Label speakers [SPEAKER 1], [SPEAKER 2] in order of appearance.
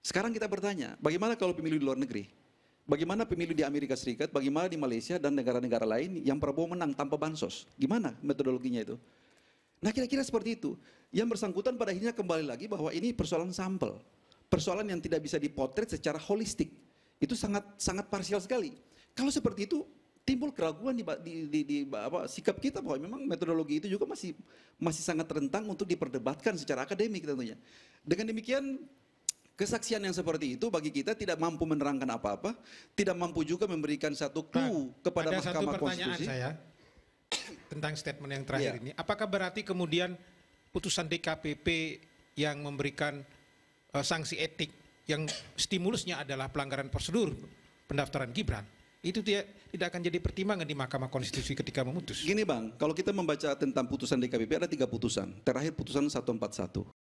[SPEAKER 1] Sekarang kita bertanya, bagaimana kalau pemilu di luar negeri? Bagaimana pemilu di Amerika Serikat, bagaimana di Malaysia dan negara-negara lain yang Prabowo menang tanpa bansos? Gimana metodologinya itu? Nah kira-kira seperti itu. Yang bersangkutan pada akhirnya kembali lagi bahwa ini persoalan sampel. Persoalan yang tidak bisa dipotret secara holistik. Itu sangat sangat parsial sekali. Kalau seperti itu, timbul keraguan di, di, di, di apa, sikap kita bahwa memang metodologi itu juga masih masih sangat rentang untuk diperdebatkan secara akademik tentunya. Dengan demikian Kesaksian yang seperti itu bagi kita tidak mampu menerangkan apa-apa, tidak mampu juga memberikan satu clue nah, kepada ada satu pertanyaan Konstitusi. saya
[SPEAKER 2] tentang statement yang terakhir ya. ini. Apakah berarti kemudian putusan DKPP yang memberikan uh, sanksi etik yang stimulusnya adalah pelanggaran prosedur pendaftaran Gibran? itu tidak tidak akan jadi pertimbangan di Mahkamah Konstitusi ketika memutus. Gini Bang, kalau kita membaca tentang putusan
[SPEAKER 1] DKPP ada tiga putusan. Terakhir putusan 141.